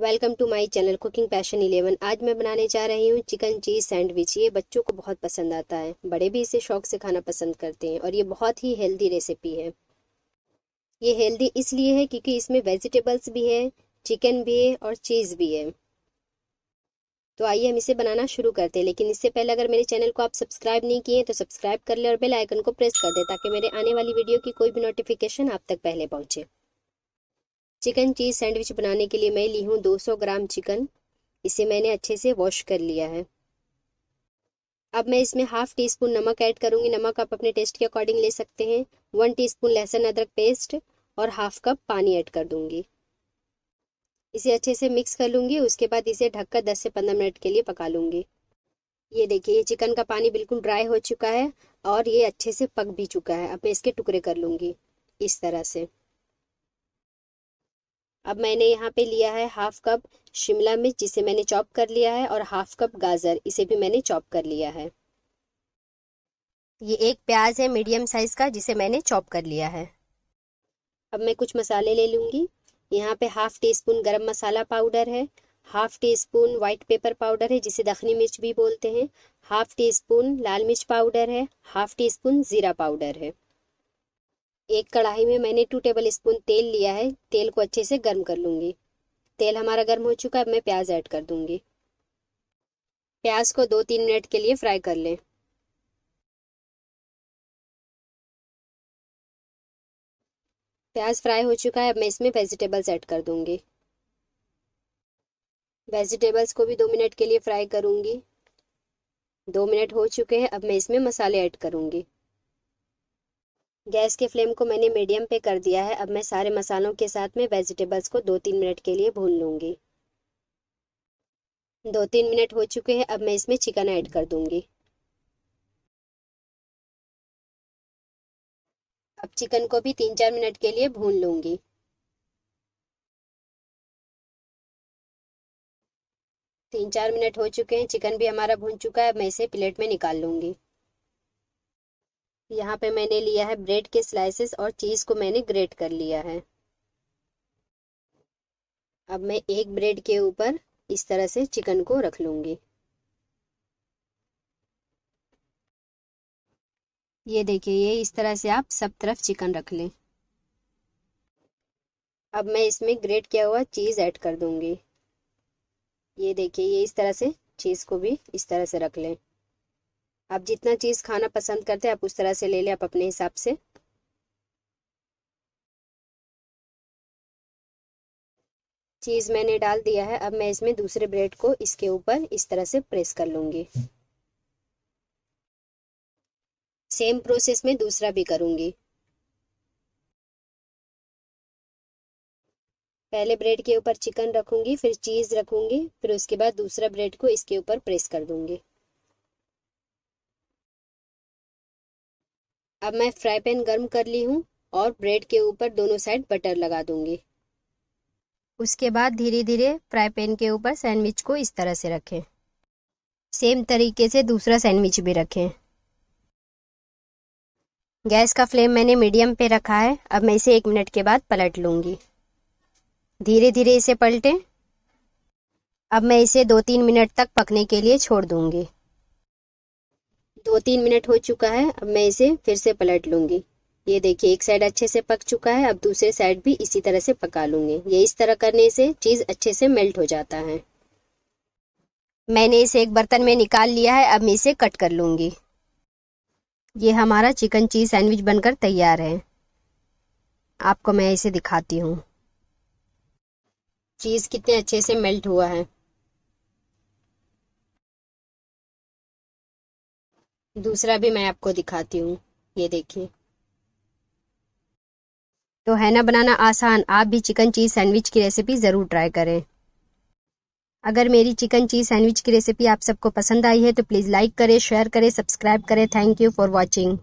welcome to my channel cooking passion eleven आज मैं बनाने जा रही हूँ चिकन चीज़ सैंडविच ये बच्चों को बहुत पसंद आता है बड़े भी इसे शौक से खाना पसंद करते हैं और ये बहुत ही हेल्दी रेसिपी है ये हेल्दी इसलिए है क्योंकि इसमें वेजिटेबल्स भी है चिकन भी है और चीज़ भी है तो आइए हम इसे बनाना शुरू करते हैं लेकिन इससे पहले अगर मेरे चैनल को आप सब्सक्राइब नहीं किए तो सब्सक्राइब कर ले और बेल आइकन को प्रेस कर दे ताकि मेरे आने वाली वीडियो की कोई भी नोटिफिकेशन आप तक पहले पहुँचे चिकन चीज़ सैंडविच बनाने के लिए मैं ली हूँ 200 ग्राम चिकन इसे मैंने अच्छे से वॉश कर लिया है अब मैं इसमें हाफ टी स्पून नमक ऐड करूंगी नमक आप अपने टेस्ट के अकॉर्डिंग ले सकते हैं वन टी स्पून लहसुन अदरक पेस्ट और हाफ कप पानी ऐड कर दूंगी इसे अच्छे से मिक्स कर लूंगी उसके बाद इसे ढककर 10 से 15 मिनट के लिए पका लूंगी ये देखिए ये चिकन का पानी बिल्कुल ड्राई हो चुका है और ये अच्छे से पक भी चुका है अब मैं इसके टुकड़े कर लूँगी इस तरह से अब मैंने यहाँ पे लिया है हाफ कप शिमला मिर्च जिसे मैंने चॉप कर लिया है और हाफ कप गाजर इसे भी मैंने चॉप कर लिया है ये एक प्याज है मीडियम साइज का जिसे मैंने चॉप कर लिया है अब मैं कुछ मसाले ले लूंगी यहाँ पे हाफ टी स्पून गर्म मसाला पाउडर है half teaspoon white pepper powder है जिसे दखनी मिर्च भी बोलते हैं हाफ टी स्पून लाल मिर्च पाउडर है हाफ टी स्पून ज़ीरा पाउडर है एक कढ़ाई में मैंने टू टेबल स्पून तेल लिया है तेल को अच्छे से गर्म कर लूँगी तेल हमारा गर्म हो चुका है अब मैं प्याज ऐड कर दूँगी प्याज को दो तीन मिनट के लिए फ्राई कर लें प्याज फ्राई हो चुका है अब मैं इसमें वेजिटेबल्स ऐड कर दूंगी वेजिटेबल्स को भी दो मिनट के लिए फ्राई करूंगी दो मिनट हो चुके हैं अब मैं इसमें मसाले ऐड करूंगी गैस के फ्लेम को मैंने मीडियम पे कर दिया है अब मैं सारे मसालों के साथ में वेजिटेबल्स को दो तीन मिनट के लिए भून लूँगी दो तीन मिनट हो चुके हैं अब मैं इसमें चिकन ऐड कर दूँगी अब चिकन को भी तीन चार मिनट के लिए भून लूँगी तीन चार मिनट हो चुके हैं चिकन भी हमारा भून चुका है अब मैं इसे प्लेट में निकाल लूँगी यहाँ पे मैंने लिया है ब्रेड के स्लाइसेस और चीज़ को मैंने ग्रेट कर लिया है अब मैं एक ब्रेड के ऊपर इस तरह से चिकन को रख लूँगी ये देखिए ये इस तरह से आप सब तरफ चिकन रख लें अब मैं इसमें ग्रेट किया हुआ चीज़ ऐड कर दूंगी ये देखिए ये इस तरह से चीज़ को भी इस तरह से रख लें आप जितना चीज़ खाना पसंद करते हैं आप उस तरह से ले लें आप अपने हिसाब से चीज़ मैंने डाल दिया है अब मैं इसमें दूसरे ब्रेड को इसके ऊपर इस तरह से प्रेस कर लूँगी सेम प्रोसेस में दूसरा भी करूँगी पहले ब्रेड के ऊपर चिकन रखूंगी फिर चीज़ रखूंगी फिर उसके बाद दूसरा ब्रेड को इसके ऊपर प्रेस कर दूंगी अब मैं फ्राई पैन गर्म कर ली हूँ और ब्रेड के ऊपर दोनों साइड बटर लगा दूंगी उसके बाद धीरे धीरे फ्राई पैन के ऊपर सैंडविच को इस तरह से रखें सेम तरीके से दूसरा सैंडविच भी रखें गैस का फ्लेम मैंने मीडियम पे रखा है अब मैं इसे एक मिनट के बाद पलट लूँगी धीरे धीरे इसे पलटें अब मैं इसे दो तीन मिनट तक पकने के लिए छोड़ दूँगी दो तीन मिनट हो चुका है अब मैं इसे फिर से पलट लूंगी ये देखिए एक साइड अच्छे से पक चुका है अब दूसरे साइड भी इसी तरह से पका लूंगी ये इस तरह करने से चीज़ अच्छे से मेल्ट हो जाता है मैंने इसे एक बर्तन में निकाल लिया है अब मैं इसे कट कर लूंगी ये हमारा चिकन चीज़ सैंडविच बनकर तैयार है आपको मैं इसे दिखाती हूँ चीज़ कितने अच्छे से मेल्ट हुआ है दूसरा भी मैं आपको दिखाती हूँ ये देखिए तो है ना बनाना आसान आप भी चिकन चीज़ सैंडविच की रेसिपी ज़रूर ट्राई करें अगर मेरी चिकन चीज़ सैंडविच की रेसिपी आप सबको पसंद आई है तो प्लीज़ लाइक करें शेयर करें सब्सक्राइब करें थैंक यू फॉर वॉचिंग